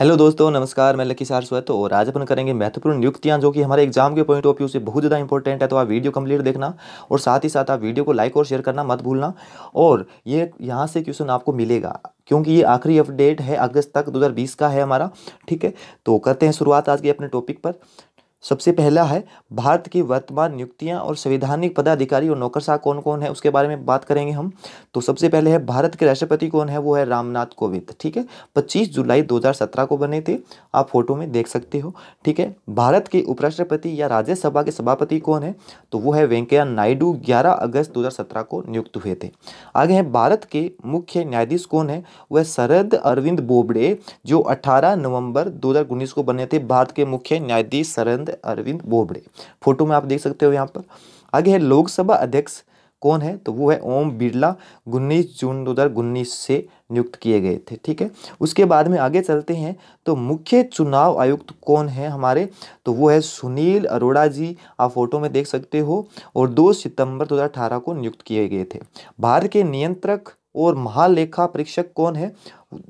hello दोस्तों नमस्कार मैं लकी सारस्वत और आज अपन करेंगे महत्वपूर्ण नियुक्तियां जो कि हमारे एग्जाम के पॉइंट ऑफ व्यू से बहुत ज़्यादा इंपॉर्टेंट है तो आप वीडियो कंप्लीट देखना और साथ ही साथ आप वीडियो को लाइक और शेयर करना मत भूलना और ये यहाँ से क्वेश्चन आपको मिलेगा क्योंकि ये आखिरी अपडेट है अगस्त तक दो का है हमारा ठीक है तो करते हैं शुरुआत आज के अपने टॉपिक पर सबसे पहला है भारत की वर्तमान नियुक्तियां और संवैधानिक पदाधिकारी और नौकरशाह कौन कौन है उसके बारे में बात करेंगे हम तो सबसे पहले है भारत के राष्ट्रपति कौन है वो है रामनाथ कोविंद ठीक है 25 जुलाई 2017 को बने थे आप फोटो में देख सकते हो ठीक है भारत के उपराष्ट्रपति या राज्यसभा के सभापति कौन है तो वो है वेंकैया नायडू ग्यारह अगस्त दो को नियुक्त हुए थे आगे है भारत के मुख्य न्यायाधीश कौन है वह शरद अरविंद बोबडे जो अठारह नवम्बर दो को बने थे भारत के मुख्य न्यायाधीश शरद अरविंद बोबड़े फोटो में आप देख सकते हो यहाँ पर आगे है लोकसभा अध्यक्ष कौन है तो वो है ओम बिरला उन्नीस जून दो से नियुक्त किए गए थे ठीक है उसके बाद में आगे चलते हैं तो मुख्य चुनाव आयुक्त कौन है हमारे तो वो है सुनील अरोड़ा जी आप फोटो में देख सकते हो और 2 सितंबर 2018 को नियुक्त किए गए थे भारत के नियंत्रक और महालेखा परीक्षक कौन है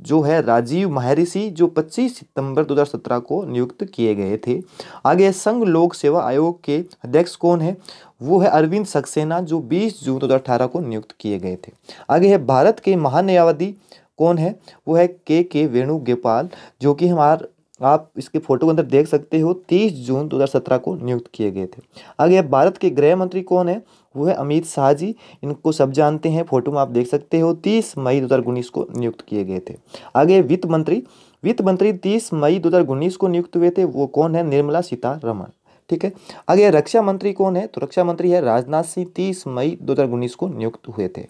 जो है राजीव महर्षि जो 25 सितंबर 2017 को नियुक्त किए गए थे आगे संघ लोक सेवा आयोग के अध्यक्ष कौन है वो है अरविंद सक्सेना जो 20 जून 2018 को नियुक्त किए गए थे आगे है भारत के महान्यायवादी कौन है वो है के के वेणुगोपाल जो कि हमार आप इसके फोटो के अंदर देख सकते हो 30 जून 2017 को नियुक्त किए गए थे आगे भारत के गृह मंत्री कौन है वो है अमित शाह जी इनको सब जानते हैं फोटो में आप देख सकते हो तीस मई दो को नियुक्त किए गए थे आगे वित्त मंत्री वित्त मंत्री तीस मई दो को नियुक्त हुए थे वो कौन है निर्मला सीतारमण ठीक है आगे रक्षा मंत्री कौन है तो रक्षा मंत्री है राजनाथ सिंह तीस मई दो को नियुक्त हुए थे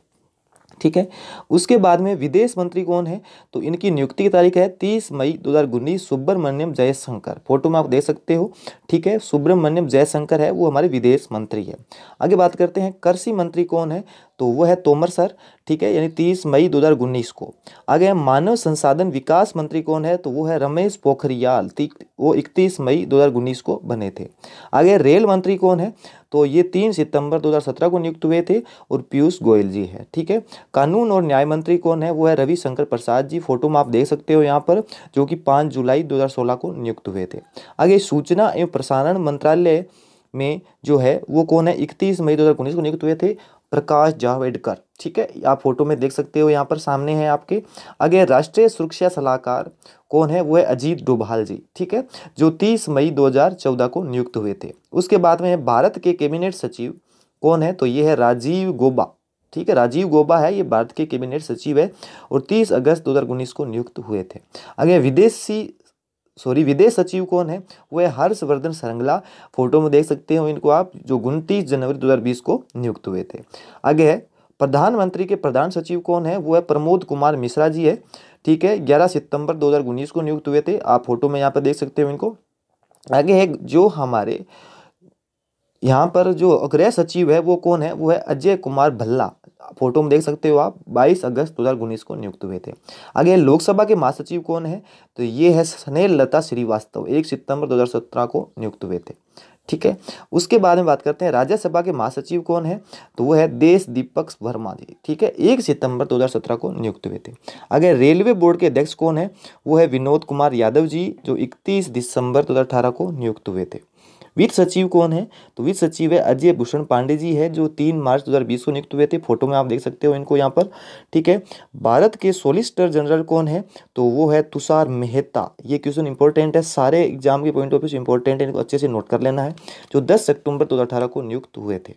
ठीक है उसके बाद में विदेश मंत्री कौन है तो इनकी नियुक्ति की तारीख है तीस मई दो हज़ार उन्नीस सुब्रमण्यम जयशंकर फोटो में आप देख सकते हो ठीक है सुब्रमण्यम जयशंकर है वो हमारे विदेश मंत्री है आगे बात करते हैं कृषि मंत्री कौन है तो वो है तोमर सर ठीक है यानी तीस मई दो को आगे मानव संसाधन विकास मंत्री कौन है तो वो है रमेश पोखरियाल वो इकतीस मई दो को बने थे आगे रेल मंत्री कौन है तो ये तीन सितंबर 2017 को नियुक्त हुए थे और पीयूष गोयल जी है ठीक है कानून और न्याय मंत्री कौन है वो है रविशंकर प्रसाद जी फोटो में आप देख सकते हो यहाँ पर जो कि पाँच जुलाई सोलह को नियुक्त हुए थे आगे सूचना एवं प्रसारण मंत्रालय में जो है वो कौन है इकतीस मई दो को नियुक्त हुए थे प्रकाश जावेडकर ठीक है आप फोटो में देख सकते हो यहाँ पर सामने है आपके आगे राष्ट्रीय सुरक्षा सलाहकार कौन है वो है अजीत डोभाल जी ठीक है जो 30 मई 2014 को नियुक्त हुए थे उसके बाद में भारत के कैबिनेट सचिव कौन है तो ये है राजीव गोबा ठीक है राजीव गोबा है ये भारत के कैबिनेट सचिव है और 30 अगस्त 2019 को नियुक्त हुए थे आगे विदेशी सॉरी विदेश सचिव कौन है वो है हर्षवर्धन सरंगला फोटो में देख सकते हो इनको आप जो उनतीस जनवरी 2020 को नियुक्त हुए थे आगे है प्रधानमंत्री के प्रधान सचिव कौन है वो है प्रमोद कुमार मिश्रा जी है ठीक है 11 सितंबर 2019 को नियुक्त हुए थे आप फोटो में यहाँ पर देख सकते हो इनको आगे है जो हमारे यहाँ पर जो गृह सचिव है वो कौन है वो है अजय कुमार भल्ला फोटो में देख सकते हो आप 22 अगस्त उन्नीस को नियुक्त हुए थे आगे लोकसभा के महासचिव कौन है तो ये है स्नेह लता श्रीवास्तव एक सितंबर 2017 को नियुक्त हुए थे ठीक है उसके बाद में बात करते हैं राज्यसभा के महासचिव कौन है तो वो है देश दीपक वर्मा जी ठीक है एक सितंबर 2017 को नियुक्त हुए थे अगर रेलवे बोर्ड के अध्यक्ष कौन है वो है विनोद कुमार यादव जी जो इकतीस दिसंबर 2018 को नियुक्त हुए थे वित्त सचिव कौन है तो वित्त सचिव है अजय भूषण पांडे जी है जो तीन मार्च दो को नियुक्त हुए थे फोटो में आप देख सकते हो इनको यहाँ पर ठीक है भारत के सोलिसिटर जनरल कौन है तो वो है तुषार मेहता ये क्वेश्चन इंपॉर्टेंट है सारे एग्जाम के पॉइंट ऑफ व्यू इंपॉर्टेंट है इनको अच्छे से नोट कर लेना है जो दस सेप्टेम्बर दो को नियुक्त हुए थे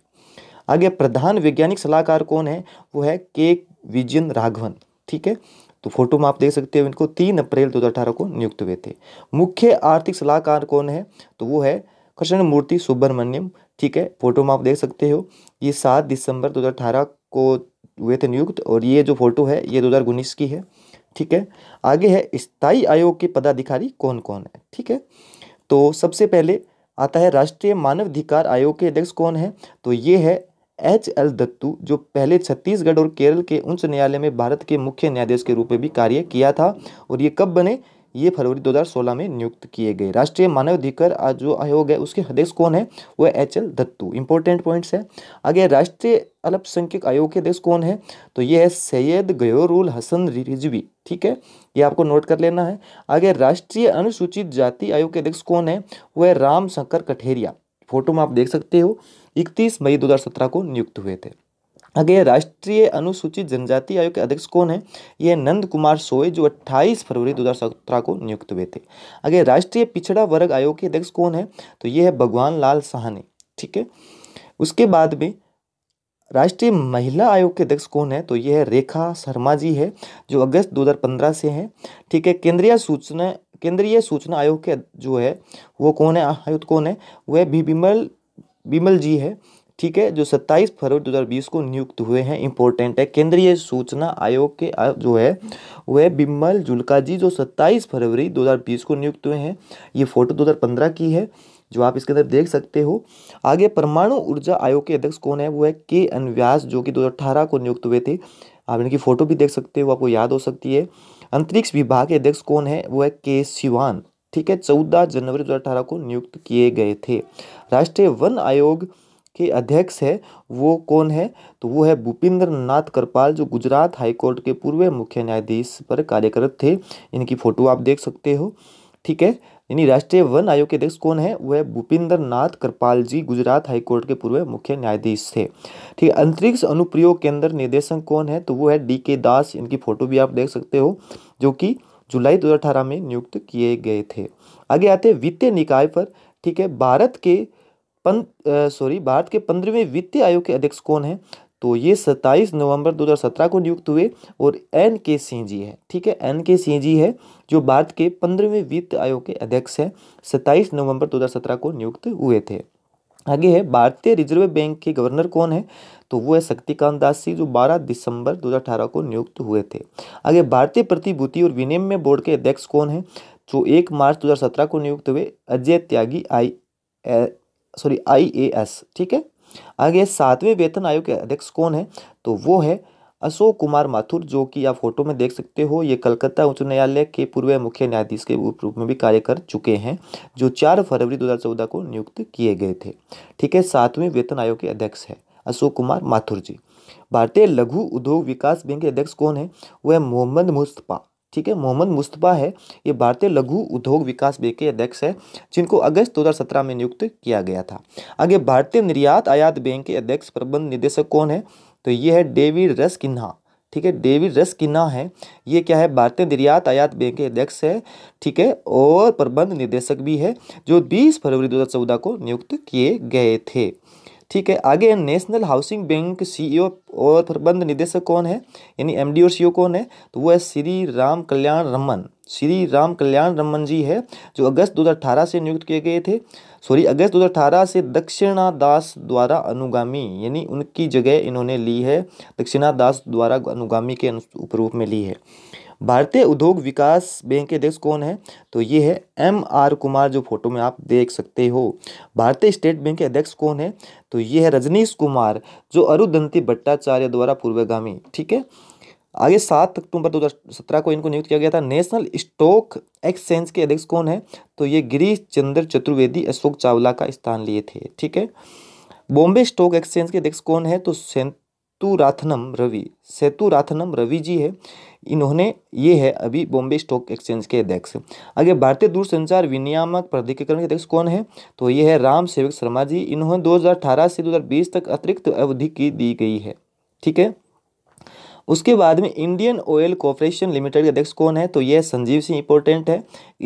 आगे प्रधान वैज्ञानिक सलाहकार कौन है वो है के विजयन राघवन ठीक है तो फोटो में आप देख सकते हो इनको तीन अप्रैल दो को नियुक्त हुए थे मुख्य आर्थिक सलाहकार कौन है तो वो है कृष्णमूर्ति सुब्रमण्यम ठीक है फोटो में आप देख सकते हो ये सात दिसंबर दो को हुए थे नियुक्त और ये जो फोटो है ये दो की है ठीक है आगे है स्थायी आयोग के पदाधिकारी कौन कौन है ठीक है तो सबसे पहले आता है राष्ट्रीय मानवाधिकार आयोग के अध्यक्ष कौन है तो ये है एच एल दत्तू जो पहले छत्तीसगढ़ और केरल के उच्च न्यायालय में भारत के मुख्य न्यायाधीश के रूप में भी कार्य किया था और ये कब बने ये फरवरी 2016 में नियुक्त किए गए राष्ट्रीय मानवाधिकार जो आयोग है उसके अध्यक्ष कौन है वो H L Dattu important points है आगे राष्ट्रीय अल्पसंख्यक आयोग के अध्यक्ष कौन है तो ये है सैयद गयोरुल हसन रिजवी ठीक है ये आपको नोट कर लेना है आगे राष्ट्रीय अनुसूचित जाति आयोग के अध्यक्ष कौन है वो है राम शंकर कठेरिया फोटो में आप देख सकते हो इकतीस मई दो को नियुक्त हुए थे आगे राष्ट्रीय अनुसूचित जनजाति आयोग के अध्यक्ष कौन है ये नंद कुमार सोए जो 28 फरवरी 2017 को नियुक्त हुए थे आगे राष्ट्रीय पिछड़ा वर्ग आयोग के अध्यक्ष कौन है तो ये है भगवान लाल सहानी ठीक है उसके बाद में राष्ट्रीय महिला आयोग के अध्यक्ष कौन है तो ये है रेखा शर्मा जी है जो अगस्त दो से हैं ठीक है केंद्रीय सूचना केंद्रीय सूचना आयोग के जो है वो कौन है आयुक्त कौन है वह भी बिमल बिमल जी है ठीक है जो 27 फरवरी 2020 को नियुक्त हुए हैं इम्पोर्टेंट है केंद्रीय सूचना आयोग के जो है वह बिमल जुल्का जी जो 27 फरवरी 2020 को नियुक्त हुए हैं ये फोटो 2015 की है जो आप इसके अंदर देख सकते हो आगे परमाणु ऊर्जा आयोग के अध्यक्ष कौन है वो है के अनव्यास जो कि 2018 को नियुक्त हुए थे आप इनकी फ़ोटो भी देख सकते हो आपको याद हो सकती है अंतरिक्ष विभाग के अध्यक्ष कौन है वो है के सिवान ठीक है चौदह जनवरी दो को नियुक्त किए गए थे राष्ट्रीय वन आयोग के अध्यक्ष है वो कौन है तो वो है भूपिंद्र नाथ करपाल जो गुजरात हाईकोर्ट के पूर्व मुख्य न्यायाधीश पर कार्यरत थे इनकी फ़ोटो आप देख सकते हो ठीक है यानी राष्ट्रीय वन आयोग के अध्यक्ष कौन है वह भूपिंद्र नाथ कृपाल जी गुजरात हाईकोर्ट के पूर्व मुख्य न्यायाधीश थे ठीक है अंतरिक्ष अनुप्रयोग के अंदर निर्देशक कौन है तो वो है डी के दास इनकी फोटो भी आप देख सकते हो जो कि जुलाई 2018 में नियुक्त किए गए थे आगे आते वित्तीय निकाय पर ठीक है भारत के सॉरी भारत के पंद्रहवें वित्तीय आयोग के अध्यक्ष कौन है तो ये सत्ताईस नवंबर 2017 को नियुक्त हुए और एन के सिंह जी है ठीक है एन के सिंह जी है जो भारत के पंद्रहवें वित्त आयोग के अध्यक्ष हैं सत्ताईस नवंबर 2017 को नियुक्त हुए थे आगे है भारतीय रिजर्व बैंक के गवर्नर कौन है तो वो है शक्तिकांत दास सिंह जो 12 दिसंबर 2018 को नियुक्त हुए थे आगे भारतीय प्रतिभूति और विनिमय बोर्ड के अध्यक्ष कौन है जो एक मार्च सत्रह को नियुक्त हुए अजय त्यागी आई सॉरी आई ठीक है आगे सातवें वेतन आयोग के अध्यक्ष कौन है तो वो है अशोक कुमार माथुर जो कि आप फोटो में देख सकते हो ये कलकत्ता उच्च न्यायालय के पूर्व मुख्य न्यायाधीश के रूप में भी कार्य कर चुके हैं जो चार फरवरी 2014 को नियुक्त किए गए थे ठीक है सातवें वेतन आयोग के अध्यक्ष है अशोक कुमार माथुर जी भारतीय लघु उद्योग विकास बैंक के अध्यक्ष कौन है वह मोहम्मद मुस्तफ़ा ठीक है मोहम्मद मुस्तफ़ा है ये भारतीय लघु उद्योग विकास बैंक के अध्यक्ष है जिनको अगस्त 2017 में नियुक्त किया गया था आगे भारतीय निर्यात आयात बैंक के अध्यक्ष प्रबंध निदेशक कौन है तो ये है डेविड रस किन्हा ठीक है डेविड रस किन्हा है ये क्या है भारतीय निर्यात आयात बैंक के अध्यक्ष है ठीक है और प्रबंध निदेशक भी है जो बीस फरवरी दो को नियुक्त किए गए थे ठीक है आगे नेशनल हाउसिंग बैंक सीईओ और प्रबंध निदेशक कौन है यानी एमडी और सीईओ e कौन है तो वो है श्री राम कल्याण रमन श्री राम कल्याण रमन जी है जो अगस्त 2018 से नियुक्त किए गए थे सॉरी अगस्त 2018 से दक्षिणा दास द्वारा अनुगामी यानी उनकी जगह इन्होंने ली है दक्षिणा दास द्वारा अनुगामी के रूप में ली है भारतीय उद्योग विकास बैंक के अध्यक्ष कौन है तो ये है एम आर कुमार जो फोटो में आप देख सकते हो भारतीय स्टेट बैंक के अध्यक्ष कौन है तो ये है रजनीश कुमार जो अरुदंती भट्टाचार्य द्वारा पूर्वगामी ठीक है आगे सात अक्टूबर 2017 को इनको नियुक्त किया गया था नेशनल स्टॉक एक्सचेंज के अध्यक्ष कौन है तो ये गिरीश चंद्र चतुर्वेदी अशोक चावला का स्थान लिए थे ठीक है बॉम्बे स्टॉक एक्सचेंज के अध्यक्ष कौन है तो सेतुराथनम रवि सेतुराथनम रवि जी है इन्होंने ये है अभी बॉम्बे स्टॉक एक्सचेंज के अध्यक्ष आगे भारतीय दूरसंचार विनियामक प्राधिकरण के अध्यक्ष कौन है तो ये है राम सेवक शर्मा जी इन्होंने 2018 से 2020 तक अतिरिक्त अवधि की दी गई है ठीक है उसके बाद में इंडियन ऑयल कॉरपोरेशन लिमिटेड के अध्यक्ष कौन है तो यह संजीव सिंह इंपोर्टेंट है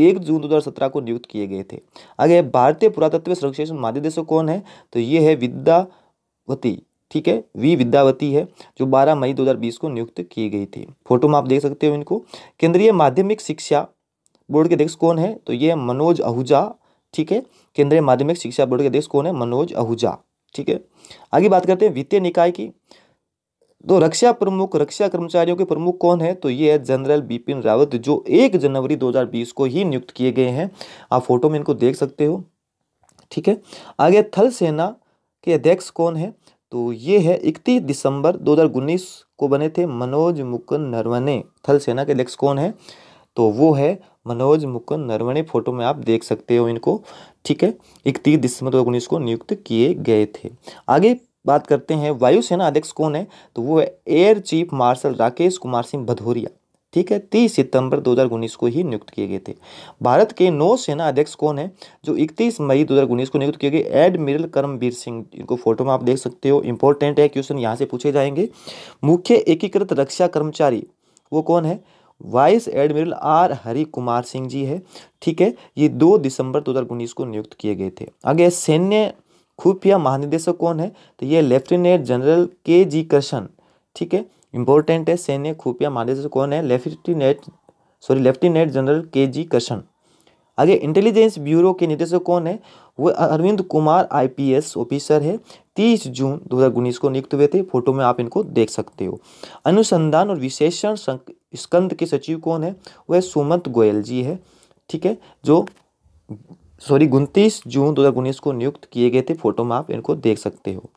एक जून 2017 को नियुक्त किए गए थे आगे भारतीय पुरातत्व माध्यम महानिदेशक कौन है तो ये है विद्यावती ठीक है वी विद्यावती है जो 12 मई 2020 को नियुक्त की गई थी फोटो में आप देख सकते हो इनको केंद्रीय माध्यमिक शिक्षा बोर्ड के अध्यक्ष कौन है तो ये है मनोज आहूजा ठीक है केंद्रीय माध्यमिक शिक्षा बोर्ड के अध्यक्ष कौन है मनोज आहूजा ठीक है आगे बात करते हैं वित्तीय निकाय की तो रक्षा प्रमुख रक्षा कर्मचारियों के प्रमुख कौन है तो ये है जनरल बिपिन रावत जो एक जनवरी 2020 को ही नियुक्त किए गए हैं आप फोटो में इनको देख सकते हो ठीक है आगे थल सेना के अध्यक्ष कौन है तो ये है इकतीस दिसंबर उन्नीस को बने थे मनोज मुकुंद नरवणे थल सेना के अध्यक्ष कौन है तो वो है मनोज मुकुंद नरवणे फोटो में आप देख सकते हो इनको ठीक है इकतीस दिसंबर दो उन्नीस को नियुक्त किए गए थे आगे बात करते हैं वायुसेना अध्यक्ष कौन है तो वो है air chief marshal Rakesh Kumar Singh Bhadauria ठीक है तीस सितंबर 2019 को ही नियुक्त किए गए थे भारत के नौ सेना अध्यक्ष कौन है जो 31 मई 2019 को नियुक्त किए गए एडमिरल करमवीर सिंह इनको फोटो में आप देख सकते हो इंपॉर्टेंट है क्वेश्चन यहाँ से पूछे जाएंगे मुख्य एकीकृत रक्षा कर्मचारी वो कौन है vice admiral R Hari Kumar Singh ji है ठीक है ये दो दिसंबर उन्नीस को नियुक्त किए गए थे आगे सैन्य खुफिया महानिदेशक कौन है तो ये लेफ्टिनेंट जनरल के जी कृष्ण ठीक है इंपॉर्टेंट है सैन्य खुफिया महादेश कौन है लेफ्टिनेंट सॉरी लेफ्टिनेंट जनरल के जी कृष्ण आगे इंटेलिजेंस ब्यूरो के निदेशक कौन है वो अरविंद कुमार आईपीएस ऑफिसर है तीस जून उन्नीस को नियुक्त हुए थे फोटो में आप इनको देख सकते हो अनुसंधान और विशेषण स्कंद के सचिव कौन है वह सुमंत गोयल जी है ठीक है जो सॉरी उनतीस जून उन्नीस को नियुक्त किए गए थे फोटो में आप इनको देख सकते हो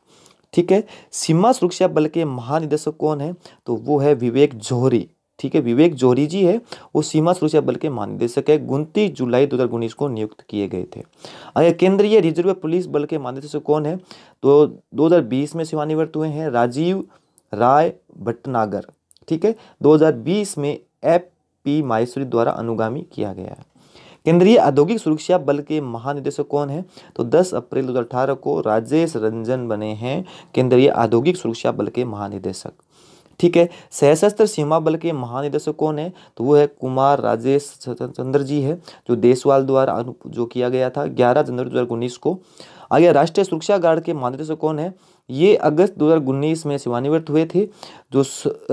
ठीक है सीमा सुरक्षा बल के महानिदेशक कौन है तो वो है विवेक जौहरी ठीक है विवेक जौहरी जी है वो सीमा सुरक्षा बल के महानिदेशक है उनतीस जुलाई दो को नियुक्त किए गए थे अगर केंद्रीय रिजर्व पुलिस बल के महानिदेशक कौन है तो 2020 में सेवानिवृत्त हुए हैं राजीव राय भटनागर ठीक है 2020 में एफ पी माहेश्वरी द्वारा अनुगामी किया गया है केंद्रीय औद्योगिक सुरक्षा बल के महानिदेशक कौन है तो 10 अप्रैल 2018 को राजेश रंजन बने हैं केंद्रीय औद्योगिक सुरक्षा बल के महानिदेशक ठीक है सशस्त्र सीमा बल के महानिदेशक कौन है तो वो है कुमार राजेश चंद्र जी है जो देशवाल द्वारा जो किया गया था 11 जनवरी दो को आगे राष्ट्रीय सुरक्षा गार्ड के महानिदेशक कौन है ये अगस्त दो में सेवानिवृत्त हुए थे जो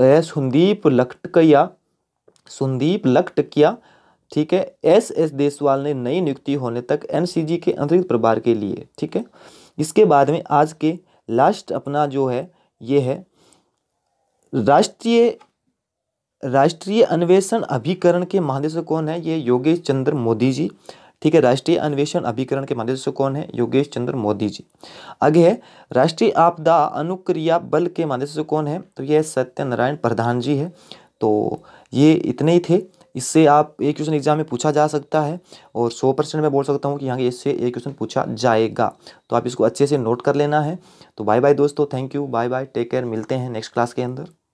है सुंदीप लखटकिया संदीप लखटकिया ठीक है एस एस देसवाल ने नई नियुक्ति होने तक एनसीजी के अंतरिक्त प्रभार के लिए ठीक है इसके बाद में आज के लास्ट अपना जो है ये है राष्ट्रीय राष्ट्रीय अन्वेषण अभिकरण के महादेश कौन है ये योगेश चंद्र मोदी जी ठीक है राष्ट्रीय अन्वेषण अभिकरण के महादेश कौन है योगेश चंद्र मोदी जी आगे है राष्ट्रीय आपदा अनुक्रिया बल के महानिदेशक कौन है तो ये सत्यनारायण प्रधान जी है तो ये इतने ही थे इससे आप एक क्वेश्चन एग्जाम में पूछा जा सकता है और सौ परसेंट मैं बोल सकता हूँ कि यहाँ इससे एक क्वेश्चन पूछा जाएगा तो आप इसको अच्छे से नोट कर लेना है तो बाय बाय दोस्तों thank you bye bye take care मिलते हैं नेक्स्ट क्लास के अंदर